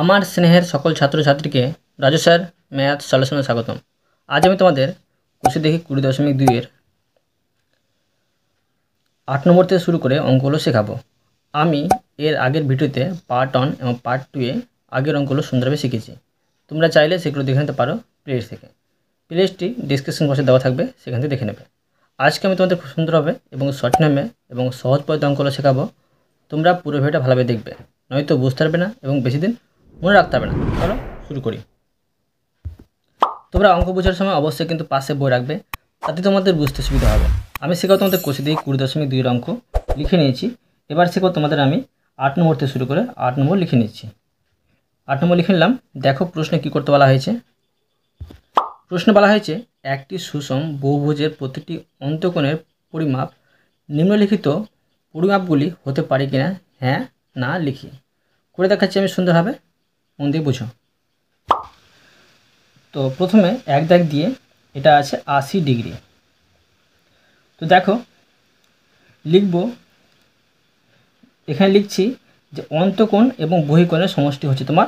আমার স্নেহের সকল ছাত্রছাত্রীকে রাজু স্যার ম্যাথ সলিউশনে স্বাগতম আজ আমি তোমাদের কুশি দেখি কুড়ি দশমিক দুইয়ের আট নম্বর থেকে শুরু করে অঙ্কগুলো শেখাবো আমি এর আগের ভিডিওতে পার্ট ওয়ান এবং পার্ট টুয়ে আগের অঙ্কগুলো সুন্দরভাবে শিখেছি তোমরা চাইলে সেগুলো দেখে নিতে পারো প্লেস থেকে প্লেসটি ডিসক্রিপশন বক্সে দেওয়া থাকবে সেখান থেকে দেখে নেবে আজকে আমি তোমাদের খুব সুন্দরভাবে এবং শর্ট নামে এবং সহজ পদ্ধতি অঙ্কগুলো শেখাবো তোমরা পুরো ভিডিওটা ভালোভাবে দেখবে নয়তো বুঝতে পারবে না এবং বেশি দিন মনে রাখতে হবে না চলো শুরু করি তোমরা অঙ্ক বোঝার সময় অবশ্যই কিন্তু পাশে বই রাখবে তাতে তোমাদের বুঝতে সুবিধা হবে আমি শেখাও তোমাদের কষে দিয়ে কুড়ি দশমিক দুই অঙ্ক লিখে নিয়েছি এবার শেখাও তোমাদের আমি আট নম্বর থেকে শুরু করে আট নম্বর লিখে নিচ্ছি আট নম্বর লিখে নিলাম দেখো প্রশ্নে কী করতে বলা হয়েছে প্রশ্নে বলা হয়েছে একটি সুষম বহুভোজের প্রতিটি অন্তকোণের পরিমাপ নিম্নলিখিত পরিমাপগুলি হতে পারে কিনা হ্যাঁ না লিখি করে দেখাচ্ছি আমি সুন্দরভাবে মন দিয়ে বোঝো তো প্রথমে এক দাগ দিয়ে এটা আছে আশি ডিগ্রি তো দেখো লিখব এখানে লিখছি যে অন্তকোণ এবং বহিকোণের সমষ্টি হচ্ছে তোমার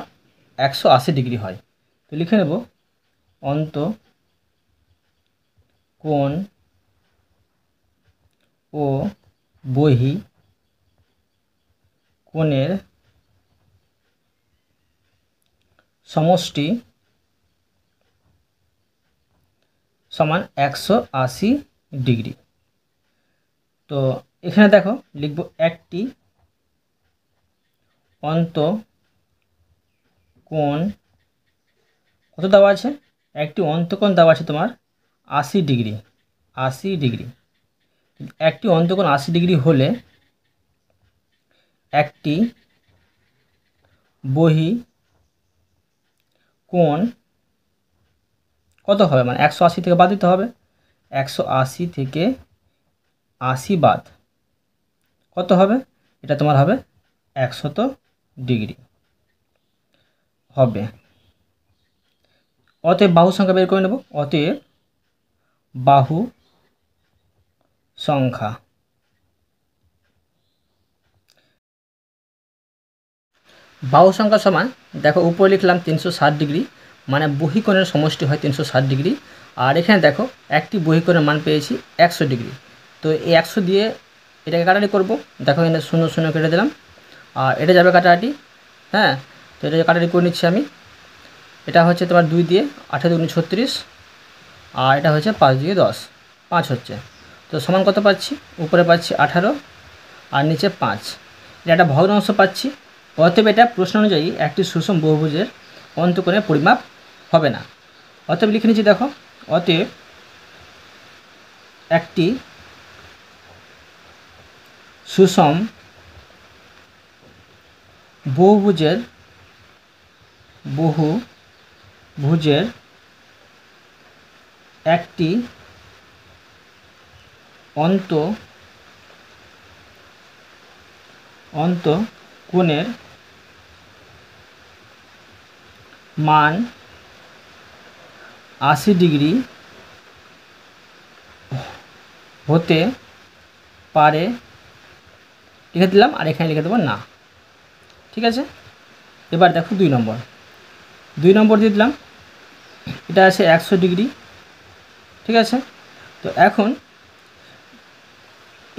একশো আশি ডিগ্রি হয় তো লিখে নেব অন্ত কোণ ও বহি কোণের সমষ্টি সমান একশো আশি ডিগ্রি তো এখানে দেখো লিখব একটি অন্ত কোণ কত দেওয়া আছে একটি অন্তকোণ দেওয়া আছে তোমার আশি ডিগ্রি আশি ডিগ্রি একটি অন্তকোণ আশি ডিগ্রি হলে একটি বহি কোণ কত হবে মানে একশো আশি থেকে বাদ দিতে হবে একশো আশি থেকে আশি বাদ কত হবে এটা তোমার হবে একশত ডিগ্রি হবে অতএব বাহু সংখ্যা বের করে নেব অতএব বাহু সংখ্যা বাহু সংখ্যা সমান দেখো উপরে লিখলাম তিনশো ডিগ্রি মানে বহিকোণের সমষ্টি হয় তিনশো ডিগ্রি আর এখানে দেখো একটি বহিকোণের মান পেয়েছি একশো ডিগ্রি তো এই একশো দিয়ে এটাকে কাটাটি করব দেখো এখানে শূন্য শূন্য কেটে দিলাম আর এটা যাবে কাটাটি হ্যাঁ তো এটা কাটাটি করে নিচ্ছি আমি এটা হচ্ছে তোমার দুই দিয়ে আঠেরো দুগুণ ছত্রিশ আর এটা হচ্ছে পাঁচ দিয়ে দশ পাঁচ হচ্ছে তো সমান কত পাচ্ছি উপরে পাচ্ছি আঠারো আর নিচে পাঁচ এটা একটা ভগ্নাংশ পাচ্ছি অতএব এটা প্রশ্ন অনুযায়ী একটি সুষম বহুভুজের অন্তকোণের পরিমাপ হবে না অতএব লিখে নিচ্ছি দেখো অতএব একটি সুষম বহুভুজের বহু ভুজের একটি অন্ত অন্ত কোণের মান আশি ডিগ্রি হতে পারে লিখে দিলাম আর এখানে লিখে দেবো না ঠিক আছে এবার দেখো দুই নম্বর দুই নম্বর দিয়ে দিলাম এটা আছে একশো ডিগ্রি ঠিক আছে তো এখন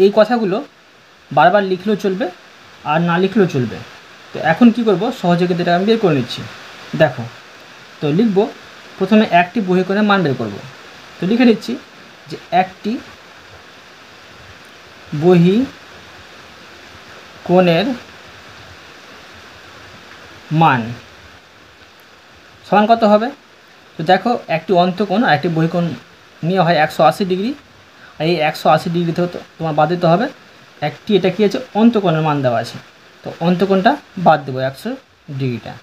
এই কথাগুলো বারবার লিখলেও চলবে আর না লিখলেও চলবে তো এখন কি করব সহযোগিতাটা আমি বের করে নিচ্ছি দেখো তো লিখব প্রথমে একটি বহিকোণের মান বের করব তো লিখে নিচ্ছি যে একটি বহি কোণের মান সমান কত হবে তো দেখো একটি অন্তকোণ আর একটি বহিকোণ নিয়ে হয় একশো ডিগ্রি আর এই একশো ডিগ্রি থেকে তোমার বাদ দিতে হবে একটি এটা কী আছে অন্তকোণের মান দেওয়া আছে তো অন্তকোণটা বাদ দেবো একশো ডিগ্রিটা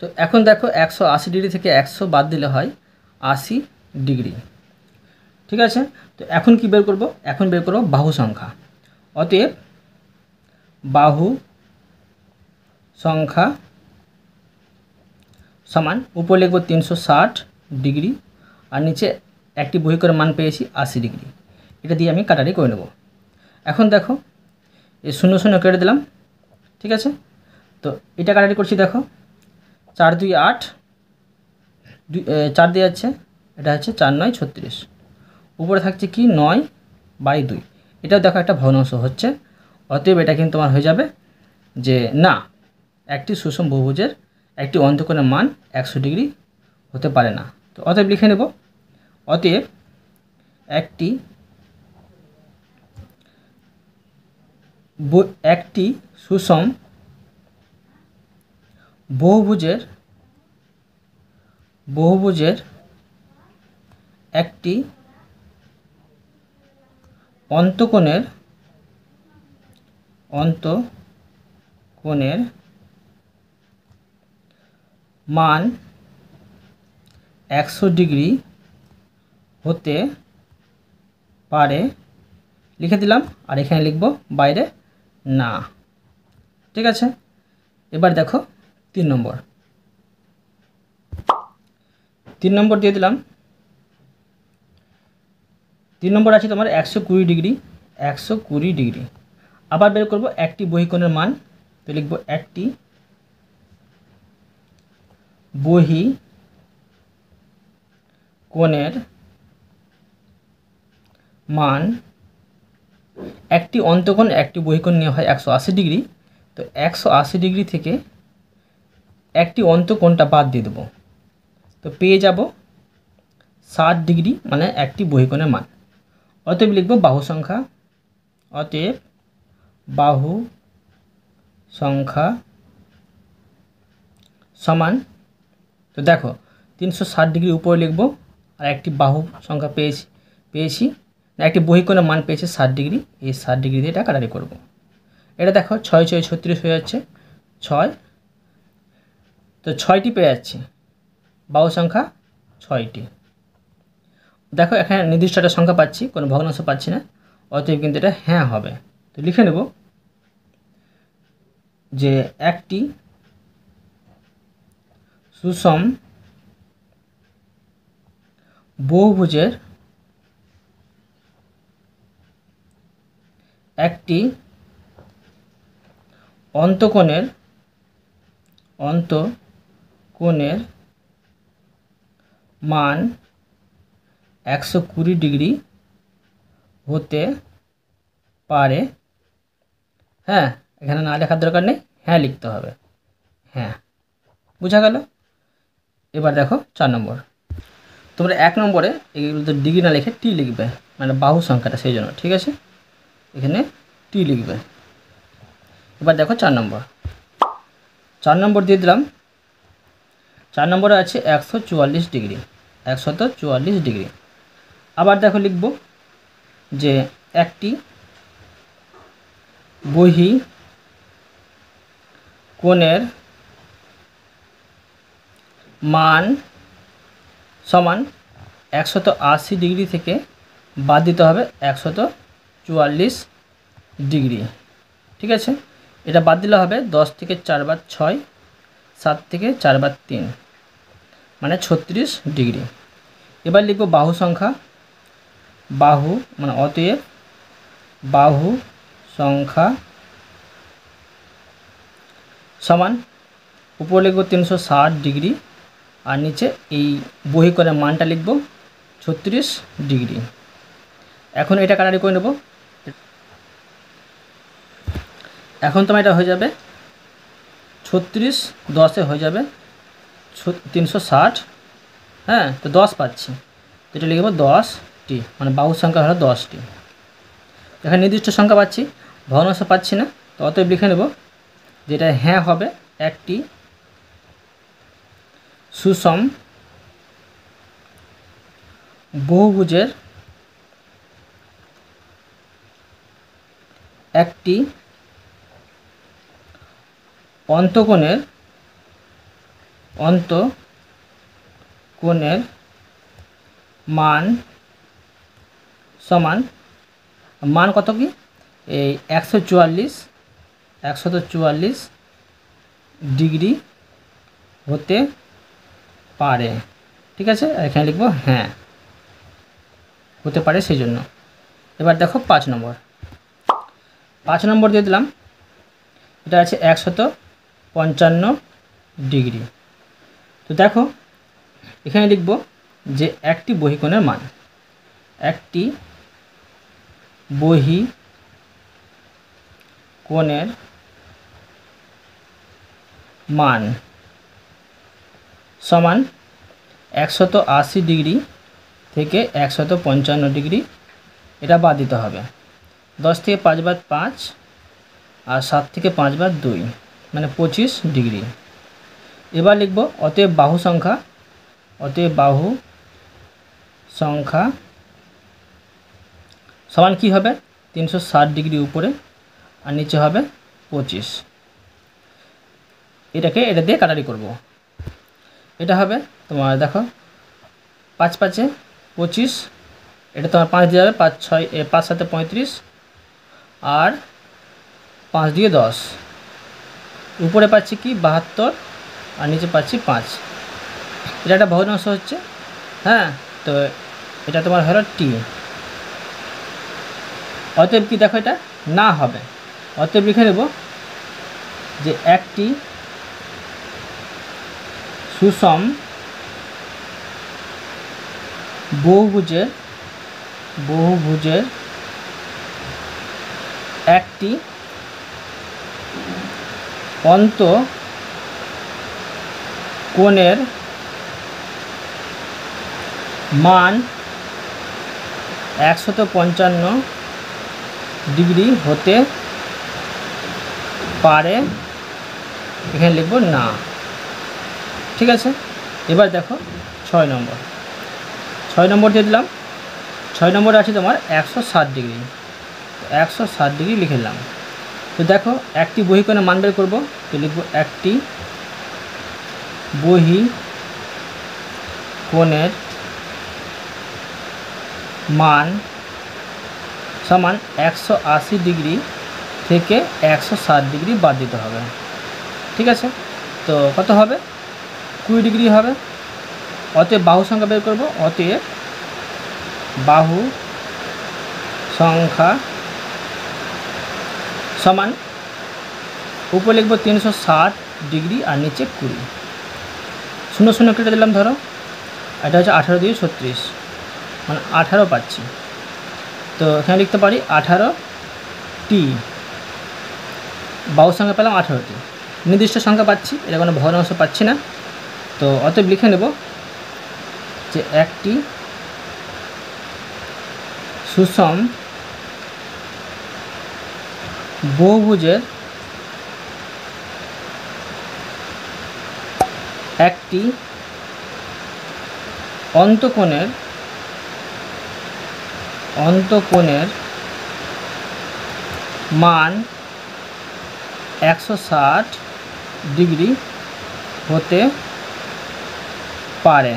তো এখন দেখো একশো আশি ডিগ্রি থেকে একশো বাদ দিলে হয় আশি ডিগ্রি ঠিক আছে তো এখন কি বের করব এখন বের করব বাহু সংখ্যা অতএব বাহু সংখ্যা সমান উপর লিখব তিনশো ডিগ্রি আর নিচে একটি বহিকর মান পেয়েছি আশি ডিগ্রি এটা দিয়ে আমি কাটারি করে নেব এখন দেখো এই শূন্য শূন্য কেটে দিলাম ঠিক আছে তো এটা কাটারি করছি দেখো চার দুই আট দুই চার দিয়ে যাচ্ছে এটা হচ্ছে চার নয় ছত্রিশ উপরে থাকছে কি নয় বাই দুই এটাও দেখো একটা ভগ্নাংশ হচ্ছে অতএব এটা কিন্তু তোমার হয়ে যাবে যে না একটি সুষম বহুভুজের একটি অন্তকোণের মান একশো ডিগ্রি হতে পারে না তো অতএব লিখে নেব অতএব একটি একটি সুষম বহুভুজের বহুভুজের একটি অন্তকোণের অন্তকোণের মান একশো ডিগ্রি হতে পারে লিখে দিলাম আর এখানে লিখব বাইরে না ঠিক আছে এবার দেখো তিন নম্বর তিন নম্বর দিয়ে দিলাম তিন নম্বর আছে তোমার একশো কুড়ি ডিগ্রি একশো কুড়ি ডিগ্রি আবার বের করবো একটি বহিকোণের মান তো লিখব একটি বহি কোণের মান একটি অন্তকোণ একটি বহিকোণ নেওয়া হয় একশো আশি ডিগ্রি তো একশো আশি ডিগ্রি থেকে একটি অন্তকোণটা বাদ দিয়ে দেবো তো পেয়ে যাব ষাট ডিগ্রি মানে একটি বহিকোণের মান অতএব লিখব বাহু সংখ্যা অতএব বাহু সংখ্যা সমান তো দেখো তিনশো ষাট ডিগ্রি উপরে লিখব আর একটি বাহু সংখ্যা পেয়েছি পেয়েছি একটি বহিকোণের মান পেয়েছে ষাট ডিগ্রি এই ষাট ডিগ্রি দিয়ে এটা কাটারি করব এটা দেখো ছয় ছয় ছত্রিশ হয়ে যাচ্ছে ছয় তো ছয়টি পেয়ে যাচ্ছি বাহু সংখ্যা ছয়টি দেখো এখানে নির্দিষ্ট একটা সংখ্যা পাচ্ছি কোনো ভগ্নাংশ পাচ্ছি না অতএব কিন্তু এটা হ্যাঁ হবে তো লিখে নেব যে একটি সুষম বহুভুজের একটি অন্তকোণের অন্ত কোণের মান একশো কুড়ি ডিগ্রি হতে পারে হ্যাঁ এখানে না লেখার দরকার নেই হ্যাঁ লিখতে হবে হ্যাঁ বোঝা গেল এবার দেখো চার নম্বর তোমরা এক নম্বরে এগুলো তো ডিগ্রি না লিখে টি লিখবে মানে বাহু সংখ্যাটা সেই জন্য ঠিক আছে এখানে টি লিখবে এবার দেখো চার নম্বর চার নম্বর দিয়ে দিলাম চার নম্বরে আছে একশো চুয়াল্লিশ ডিগ্রি একশত চুয়াল্লিশ ডিগ্রি আবার দেখো লিখব যে একটি বহি কোণের মান সমান একশত আশি ডিগ্রি থেকে বাদ দিতে হবে একশত চুয়াল্লিশ ডিগ্রি ঠিক আছে এটা বাদ দিলে হবে দশ থেকে চার বার ছয় সাত থেকে চারবার তিন মানে ছত্রিশ ডিগ্রি এবার লিখব বাহু সংখ্যা বাহু মানে অতএব বাহু সংখ্যা সমান উপর লিখব তিনশো ডিগ্রি আর নিচে এই বহি করে মানটা লিখব ছত্রিশ ডিগ্রি এখন এটা কাটারি করে নেব এখন তোমার এটা হয়ে যাবে ছত্রিশ দশে হয়ে যাবে তিনশো ষাট হ্যাঁ তো দশ পাচ্ছি তো এটা লিখব দশটি মানে বাহু সংখ্যা হলো দশটি এখানে নির্দিষ্ট সংখ্যা পাচ্ছি ভগ্নাংশ পাচ্ছি না তো অতএব লিখে নেব যেটা হ্যাঁ হবে একটি সুষম বহুভুজের একটি অন্তকোণের অন্ত কোণের মান সমান মান কত কি এই একশো চুয়াল্লিশ একশত চুয়াল্লিশ ডিগ্রি হতে পারে ঠিক আছে এখানে লিখবো হ্যাঁ হতে পারে সেই জন্য এবার দেখো পাঁচ নম্বর পাঁচ নম্বর দিয়ে দিলাম এটা আছে একশত পঞ্চান্ন ডিগ্রি তো দেখো এখানে লিখব যে একটি বহিকোণের মান একটি বহি কোণের মান সমান একশত আশি ডিগ্রি থেকে একশত পঞ্চান্ন ডিগ্রি এটা বাদ দিতে হবে দশ থেকে পাঁচ বার পাঁচ আর সাত থেকে পাঁচ বার দুই মানে পঁচিশ ডিগ্রি এবার লিখব অতএব বাহু সংখ্যা অতএব বাহু সংখ্যা সমান কি হবে তিনশো ডিগ্রি উপরে আর নিচে হবে পঁচিশ এটাকে এটা দিয়ে কাটারি করব। এটা হবে তোমার দেখো পাঁচ পাঁচে পঁচিশ এটা তোমার পাঁচ দিয়ে যাবে পাঁচ ছয় পাঁচ সাথে পঁয়ত্রিশ আর পাঁচ দিয়ে দশ উপরে পাচ্ছি কি বাহাত্তর আর নিচে পাচ্ছি পাঁচ এটা একটা অংশ হচ্ছে হ্যাঁ তো এটা তোমার হলো টি অতএব কি দেখো এটা না হবে অতএব লিখে নেব যে একটি সুষম বহুভুজের বহুভুজের একটি অন্ত কোণের মান একশত পঞ্চান্ন ডিগ্রি হতে পারে এখানে লিখব না ঠিক আছে এবার দেখো ছয় নম্বর ছয় নম্বর দিয়ে দিলাম ছয় নম্বর আছে তোমার একশো ডিগ্রি একশো ডিগ্রি লিখে দিলাম তো দেখো একটি বহিকোণের মান বের করবো তো লিখবো একটি বহি কোণের মান সমান একশো ডিগ্রি থেকে একশো ডিগ্রি বাদ দিতে হবে ঠিক আছে তো কত হবে কুড়ি ডিগ্রি হবে অতএব বাহু সংখ্যা বের করব অতএব বাহু সংখ্যা সমান উপরে লিখবো তিনশো ষাট ডিগ্রি আর নিচে কুড়ি শূন্য শূন্য কেটে দিলাম ধরো এটা হচ্ছে আঠারো দুই ছত্রিশ মানে আঠারো পাচ্ছি তো এখানে লিখতে পারি আঠারো টি বাউর সংখ্যা পেলাম আঠারোটি নির্দিষ্ট সংখ্যা পাচ্ছি এটা কোনো ভগ্নাংশ পাচ্ছি না তো অতএব লিখে নেব যে একটি সুষম বহুভুজের একটি অন্তকোণের অন্তকোণের মান একশো ষাট ডিগ্রি হতে পারে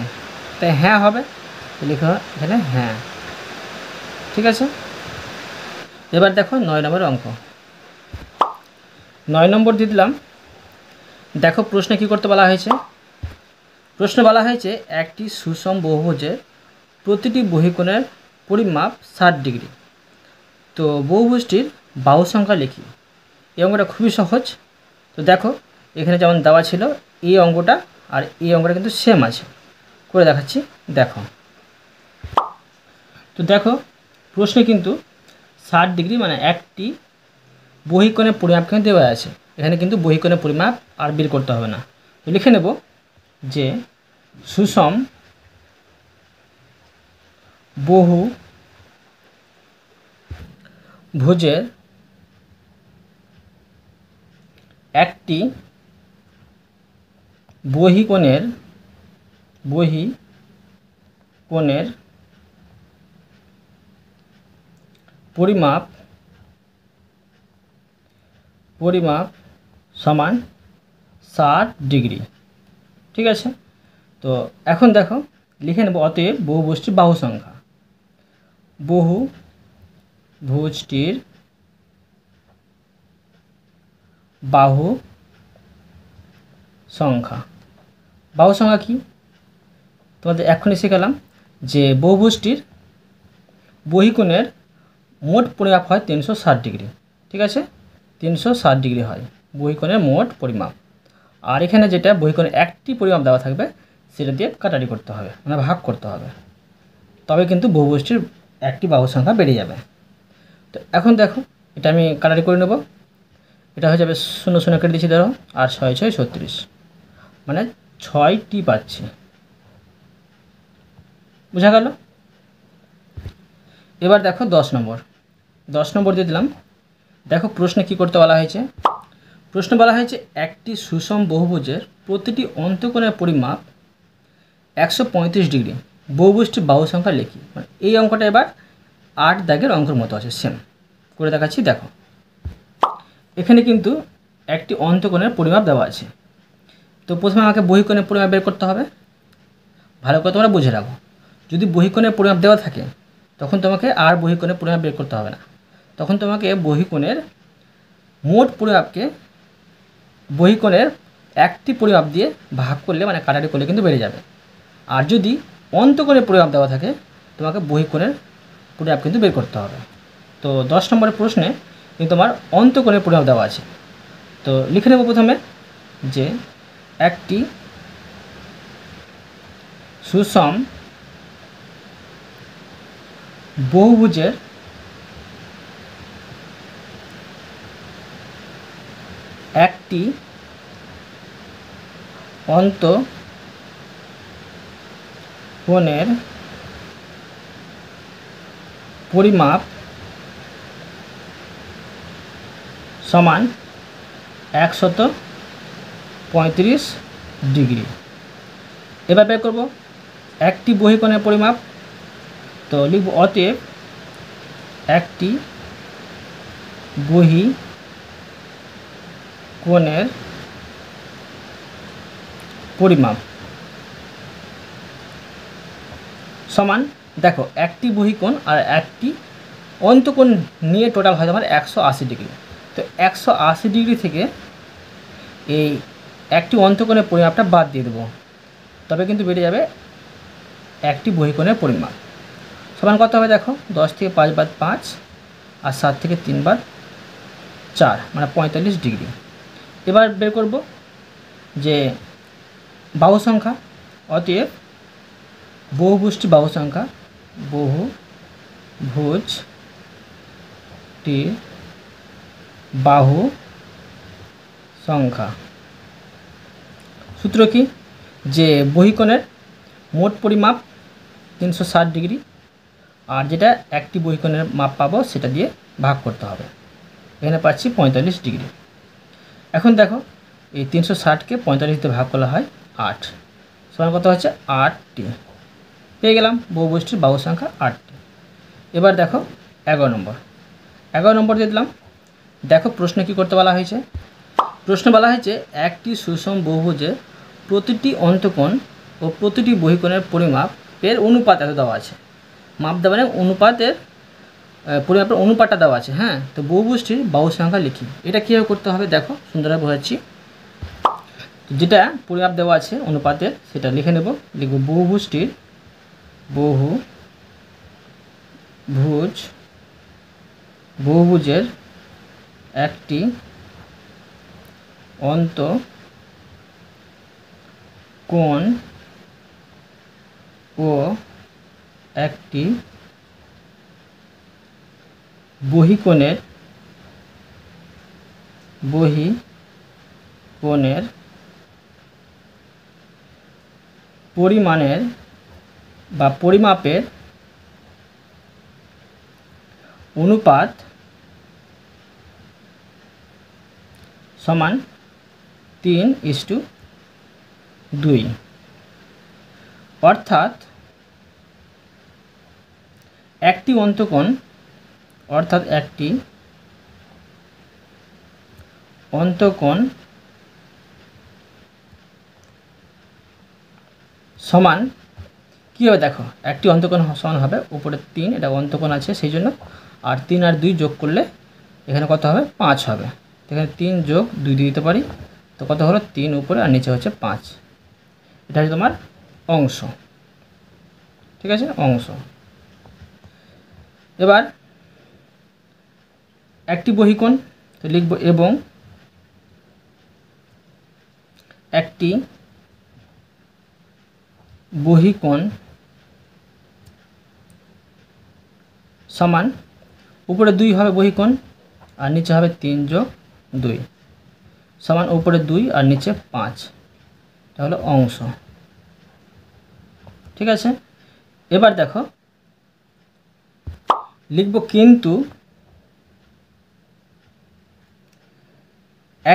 তাই হ্যাঁ হবে লিখো এখানে হ্যাঁ ঠিক আছে এবার দেখো নয় নম্বর অঙ্ক নয় নম্বর দিয়ে দিলাম দেখো প্রশ্নে কি করতে বলা হয়েছে প্রশ্ন বলা হয়েছে একটি সুষম বহুভুজের প্রতিটি বহিকোণের পরিমাপ ষাট ডিগ্রি তো বহুভুজটির বাহু সংখ্যা লিখি এই অঙ্গটা খুবই সহজ তো দেখো এখানে যেমন দেওয়া ছিল এই অঙ্গটা আর এই অঙ্গটা কিন্তু সেম আছে করে দেখাচ্ছি দেখো তো দেখো প্রশ্নে কিন্তু ষাট ডিগ্রি মানে একটি বহিকোণের পরিমাপ কিন্তু দেওয়া আছে এখানে কিন্তু বহিকোণের পরিমাপ আর বের করতে হবে না তো লিখে নেব যে সুষম বহু ভোজের একটি বহিকোণের বহি কোণের পরিমাপ পরিমাপ সমান ষাট ডিগ্রি ঠিক আছে তো এখন দেখো লিখে নেব অতএব বহু বাহু সংখ্যা বহু ভুজটির বাহু সংখ্যা বাহু সংখ্যা কি তোমাদের এখনই শিখালাম যে বহুভুজটির বহিকোণের মোট পরিমাপ হয় তিনশো ডিগ্রি ঠিক আছে তিনশো ষাট ডিগ্রি হয় বহিকোণের মোট পরিমাপ আর এখানে যেটা বহিকোণের একটি পরিমাপ দেওয়া থাকবে সেটা দিয়ে কাটারি করতে হবে মানে ভাগ করতে হবে তবে কিন্তু বহুভুজটির একটি বাহুর সংখ্যা বেড়ে যাবে তো এখন দেখো এটা আমি কাটারি করে নেব এটা হয়ে যাবে শূন্য শূন্য কেটে দিচ্ছি ধরো আর ছয় ছয় ছত্রিশ মানে ছয়টি পাচ্ছি বোঝা গেল এবার দেখো দশ নম্বর দশ নম্বর দিয়ে দিলাম দেখো প্রশ্নে কি করতে বলা হয়েছে প্রশ্ন বলা হয়েছে একটি সুষম বহুভুজের প্রতিটি অন্তকোণের পরিমাপ একশো ডিগ্রি বহুভুজটি বাহু সংখ্যা লেখি মানে এই অঙ্কটা এবার আট দাগের অঙ্কের মতো আছে সেম করে দেখাচ্ছি দেখো এখানে কিন্তু একটি অন্তকোণের পরিমাপ দেওয়া আছে তো প্রথমে আমাকে বহিকোণের পরিমাপ বের করতে হবে ভালো করে তোমরা বুঝে রাখো যদি বহিকোণের পরিমাপ দেওয়া থাকে তখন তোমাকে আর বহিকোণের পরিমাপ বের করতে হবে না তখন তোমাকে বহিকোণের মোট পরিমাপকে বহিকোণের একটি পরিমাপ দিয়ে ভাগ করলে মানে কাটারি করলে কিন্তু বেড়ে যাবে আর যদি অন্তকোণের পরিমাপ দেওয়া থাকে তোমাকে বহিকোণের পরিমাপ কিন্তু বের করতে হবে তো দশ নম্বরের প্রশ্নে কিন্তু তোমার অন্তকোণের পরিমাপ দেওয়া আছে তো লিখে নেব প্রথমে যে একটি সুষম বহুভুজের একটি কোণের পরিমাপ সমান একশত পঁয়ত্রিশ ডিগ্রি এবার বের করব একটি বহিকোণের পরিমাপ তো লিখব অতএব একটি বহি কোণের পরিমাপ সমান দেখো একটি বহিকোণ আর একটি অন্তকোণ নিয়ে টোটাল হয় আমার একশো আশি ডিগ্রি তো একশো আশি ডিগ্রি থেকে এই একটি অন্তকোণের পরিমাপটা বাদ দিয়ে দেবো তবে কিন্তু বেড়ে যাবে একটি বহিকোণের পরিমাপ সমান কত হবে দেখো দশ থেকে পাঁচ বাদ পাঁচ আর সাত থেকে তিন বাদ চার মানে পঁয়তাল্লিশ ডিগ্রি এবার বের করব যে বাহু সংখ্যা অতএব বহুভুষ্টি বাহু সংখ্যা বহু ভোজ টি বাহু সংখ্যা সূত্র কি যে বহিকোণের মোট পরিমাপ তিনশো ডিগ্রি আর যেটা একটি বহিকোণের মাপ পাবো সেটা দিয়ে ভাগ করতে হবে এখানে পাচ্ছি পঁয়তাল্লিশ ডিগ্রি এখন দেখো এই তিনশো ষাটকে পঁয়তাল্লিশ দিয়ে ভাগ করা হয় আট সমান কত হচ্ছে আটটি পেয়ে গেলাম বৈষ্ঠীর বাহু সংখ্যা আটটি এবার দেখো এগারো নম্বর এগারো নম্বর দিয়ে দিলাম দেখো প্রশ্ন কি করতে বলা হয়েছে প্রশ্ন বলা হয়েছে একটি সুষম বহুভুজে প্রতিটি অন্তকোণ ও প্রতিটি বহিকোণের পরিমাপ এর অনুপাত এত দেওয়া আছে মাপ দেওয়া অনুপাতের পরিমাপের অনুপাতটা দেওয়া আছে হ্যাঁ তো বহুভুজটির বাহু সংখ্যা লিখি এটা কীভাবে করতে হবে দেখো সুন্দরভাবে বোঝাচ্ছি যেটা পরিমাপ দেওয়া আছে অনুপাতের সেটা লিখে নেব লিখব বহুভুজটির বহু ভুজ বহুভুজের একটি অন্ত কোণ ও একটি বহিকোণের বহি কোণের পরিমাণের বা পরিমাপের অনুপাত সমান তিন ইস্টু দুই অর্থাৎ একটি অন্তকোণ অর্থাৎ একটি অন্তকোণ সমান কী হবে দেখো একটি অন্তকোণ সমান হবে উপরে তিন এটা অন্তকোণ আছে সেই জন্য আর তিন আর দুই যোগ করলে এখানে কত হবে পাঁচ হবে এখানে তিন যোগ দুই দিয়ে দিতে পারি তো কত হলো তিন উপরে আর নিচে হচ্ছে পাঁচ এটা হচ্ছে তোমার অংশ ঠিক আছে অংশ এবার একটি বহিকোণ তো লিখব এবং একটি বহিকোণ সমান উপরে দুই হবে বহিকোণ আর নিচে হবে তিন যোগ দুই সমান উপরে দুই আর নিচে পাঁচ এটা হলো অংশ ঠিক আছে এবার দেখো লিখব কিন্তু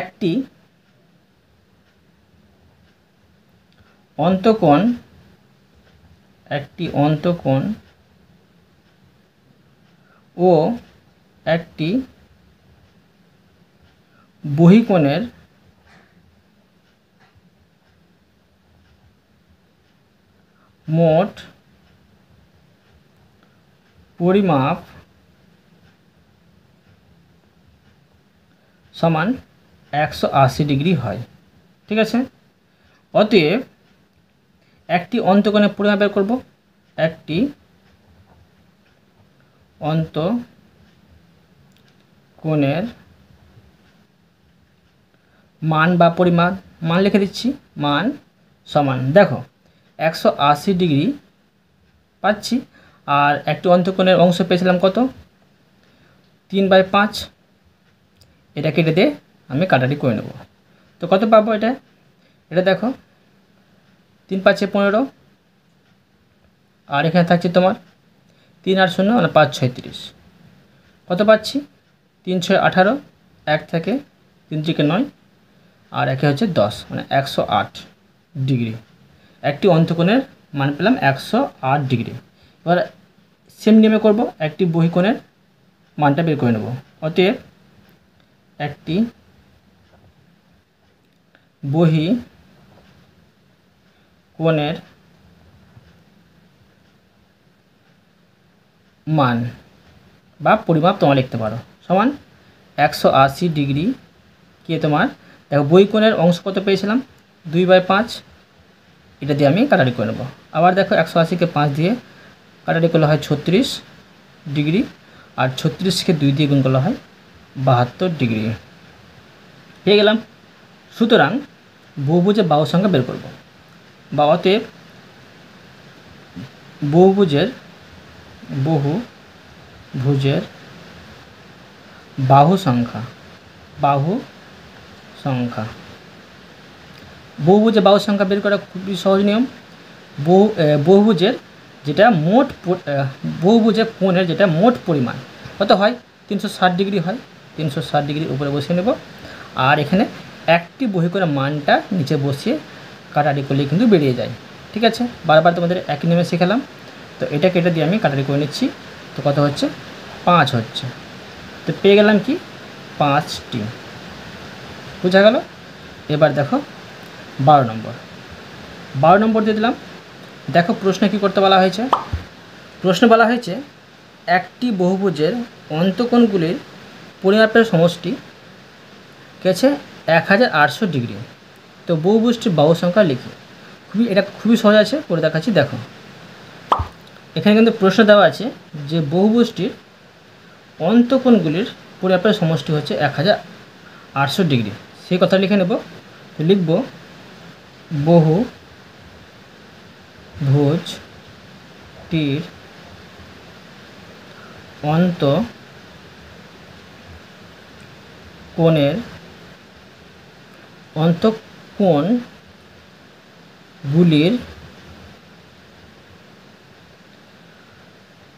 একটি অন্তকোণ একটি অন্তকোণ ও একটি বহিকোণের মোট পরিমাপ সমান একশো আশি ডিগ্রি হয় ঠিক আছে অতএব একটি অন্তকোণের পরিমাপ বের করব একটি অন্ত কোণের মান বা পরিমাণ মান লিখে দিচ্ছি মান সমান দেখো একশো আশি ডিগ্রি পাচ্ছি আর একটি অন্তকোণের অংশ পেয়েছিলাম কত তিন বাই পাঁচ এটা কেটে দিয়ে আমি কাটাটি করে নেব তো কত পাবো এটা এটা দেখো তিন পাঁচে পনেরো আর এখানে থাকছে তোমার তিন আট শূন্য মানে পাঁচ ছয় তিরিশ কত পাচ্ছি তিন ছয় আঠারো এক থেকে তিন থেকে নয় আর একে হচ্ছে দশ মানে একশো আট ডিগ্রি একটি অন্তকোণের মান পেলাম একশো আট ডিগ্রি এবার সেম নিয়মে করব একটি বহিকোণের মানটা বের করে নেব অতএব একটি বহি কোণের মান বা পরিমাপ তোমরা লিখতে পারো সমান একশো আশি ডিগ্রি কে তোমার দেখো বই কোণের অংশ কত পেয়েছিলাম দুই বাই পাঁচ এটা দিয়ে আমি কাটারি করে নেবো আবার দেখো একশো আশিকে পাঁচ দিয়ে কাটারি করলে হয় ছত্রিশ ডিগ্রি আর ছত্রিশকে দুই দিয়ে গুণ করলে হয় বাহাত্তর ডিগ্রি পেয়ে গেলাম সুতরাং বহুভুজে বাহু সংখ্যা বের করব বা অতএব বহুভুজের বহু ভুজের বাহু সংখ্যা বাহু সংখ্যা বহুভুজে বাহু সংখ্যা বের করা খুবই সহজ নিয়ম বহু বহুভুজের যেটা মোট বহুভুজের কোণের যেটা মোট পরিমাণ কত হয় তিনশো ডিগ্রি হয় তিনশো ডিগ্রির উপরে বসিয়ে নেব আর এখানে একটি বহি করে মানটা নিচে বসিয়ে কাটারি করলে কিন্তু বেরিয়ে যায় ঠিক আছে বারবার তোমাদের একই নেমে শেখালাম তো এটা কেটে দিয়ে আমি কাটারি করে নিচ্ছি তো কত হচ্ছে পাঁচ হচ্ছে তো পেয়ে গেলাম কি পাঁচটি বোঝা গেল এবার দেখো বারো নম্বর বারো নম্বর দিয়ে দিলাম দেখো প্রশ্নে কি করতে বলা হয়েছে প্রশ্ন বলা হয়েছে একটি বহুভুজের অন্তকোণগুলির পরিমাপের সমষ্টি কেছে এক হাজার আটশো ডিগ্রি তো বহু বহুভুজটির বাহু সংখ্যা লিখি খুবই এটা খুবই সহজ আছে করে দেখাচ্ছি দেখো এখানে কিন্তু প্রশ্ন দেওয়া আছে যে বহু বহুভুজটির অন্তকোণগুলির পরিমাপের সমষ্টি হচ্ছে এক হাজার আটশো ডিগ্রি সেই কথা লিখে নেব লিখব বহু ভোজ টির অন্ত কোণের অন্তঃকোণগুলির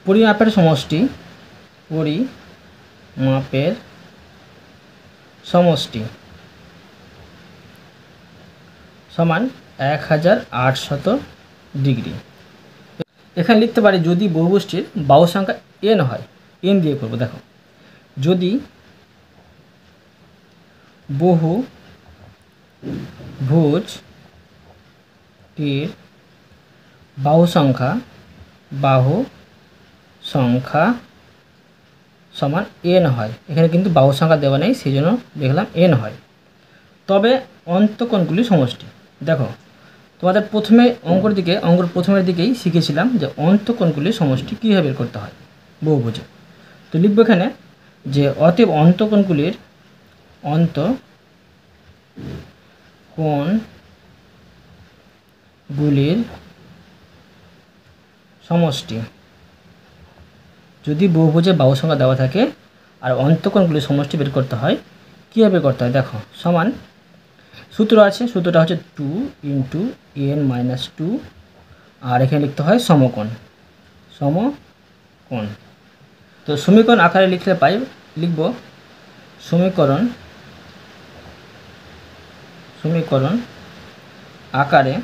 পরিমাপের সমষ্টি পরিমাপের সমষ্টি সমান এক হাজার আটশত ডিগ্রি এখানে লিখতে পারি যদি বহুগোষ্ঠীর বাহু সংখ্যা এন হয় এন দিয়ে করবো দেখো যদি বহু ভুজ এর বাহু সংখ্যা বাহু সংখ্যা সমান এন হয় এখানে কিন্তু বাহু সংখ্যা দেওয়া নেই সেই জন্য দেখলাম এন হয় তবে অন্তকোণগুলি সমষ্টি দেখো তোমাদের প্রথমে অঙ্কর দিকে অঙ্কর প্রথমের দিকেই শিখেছিলাম যে অন্তকোণগুলি সমষ্টি কীভাবে বের করতে হয় বহুভুজে তো লিখবো এখানে যে অতএব অন্তকোণগুলির অন্ত গুলির সমষ্টি যদি বহুভুজে বাহু সংখ্যা দেওয়া থাকে আর অন্তকোণগুলির সমষ্টি বের করতে হয় কীভাবে করতে হয় দেখো সমান সূত্র আছে সূত্রটা হচ্ছে two into n minus two আর এখানে লিখতে হয় সমকোণ সমকোণ তো সমীকরণ আকারে লিখলে পাই লিখব সমীকরণ সমীকরণ আকারে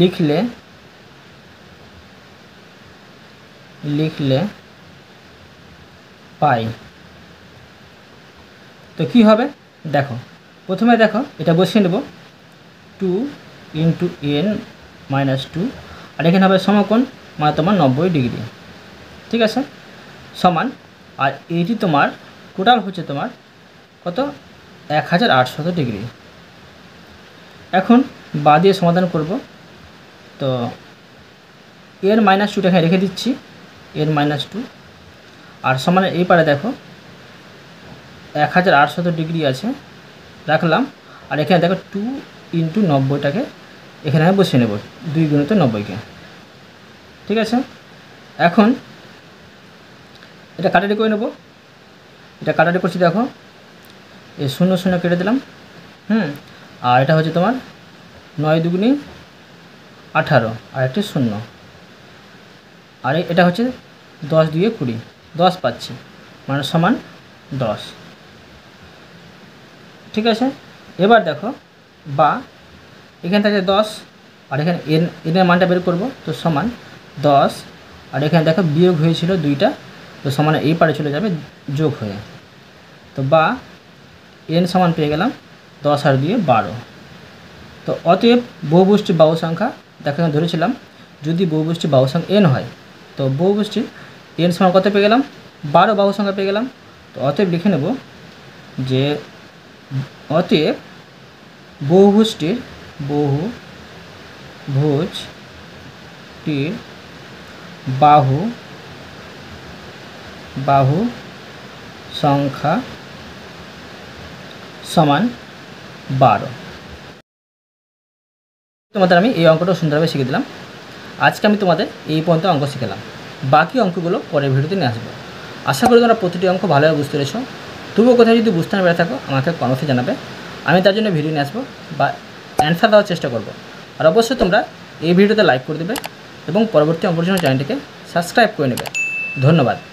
লিখলে লিখলে পাই তো কি হবে দেখো প্রথমে দেখো এটা বসিয়ে নেব two into n minus two আর এখানে হবে সমকোণ মানে তোমার নব্বই ডিগ্রি ঠিক আছে সমান আর এটি তোমার টোটাল হচ্ছে তোমার কত এক হাজার আটশত ডিগ্রি এখন বা দিয়ে সমাধান করব তো এর মাইনাস টু এখানে রেখে দিচ্ছি এর মাইনাস টু আর সমানে এই পারে দেখো এক হাজার আটশত ডিগ্রি আছে রাখলাম আর এখানে দেখো টু ইন্টু নব্বইটাকে এখানে আমি বসিয়ে নেব দুই গুণিত নব্বইকে ঠিক আছে এখন এটা কাটারি করে নেব এটা কাটারি করছি দেখো এই শূন্য শূন্য কেটে দিলাম হুম আর এটা হচ্ছে তোমার নয় দুগুনি আঠারো আর একটি শূন্য আর এটা হচ্ছে দশ দুয়ে কুড়ি দশ পাচ্ছি মানে সমান দশ ঠিক আছে এবার দেখো বা এখানে থাকছে দশ আর এখানে এন এনের মানটা বের করব তো সমান দশ আর এখানে দেখো বিয়োগ হয়েছিল দুইটা তো সমান এই পারে চলে যাবে যোগ হয়ে তো বা এন সমান পেয়ে গেলাম দশ আর দিয়ে বারো তো অতএব বহুবুষ্টি বাহু সংখ্যা দেখানো ধরেছিলাম যদি বহুবুষ্টি বাহু সংখ্যা এন হয় তো বহুবুষ্টি এন সমান কত পেয়ে গেলাম বারো বাহু সংখ্যা পেয়ে গেলাম তো অতএব লিখে নেব যে অতএব বহুভুজটির বহু ভুজটির বাহু বাহু সংখ্যা সমান বারো তোমাদের আমি এই অঙ্কটা সুন্দরভাবে শিখে দিলাম আজকে আমি তোমাদের এই পর্যন্ত অঙ্ক শিখেলাম বাকি অঙ্কগুলো পরের ভিডিওতে নিয়ে আসবো আশা করি তোমরা প্রতিটি অঙ্ক ভালোভাবে বুঝতে পেরেছো তবুও কোথায় যদি বুঝতে না পেরে থাকো আমাকে কমেন্টে জানাবে আমি তার জন্য ভিডিও নিয়ে আসবো বা অ্যান্সার দেওয়ার চেষ্টা করব আর অবশ্যই তোমরা এই ভিডিওতে লাইক করে দেবে এবং পরবর্তী অঙ্কের জন্য চ্যানেলটিকে সাবস্ক্রাইব করে নেবে ধন্যবাদ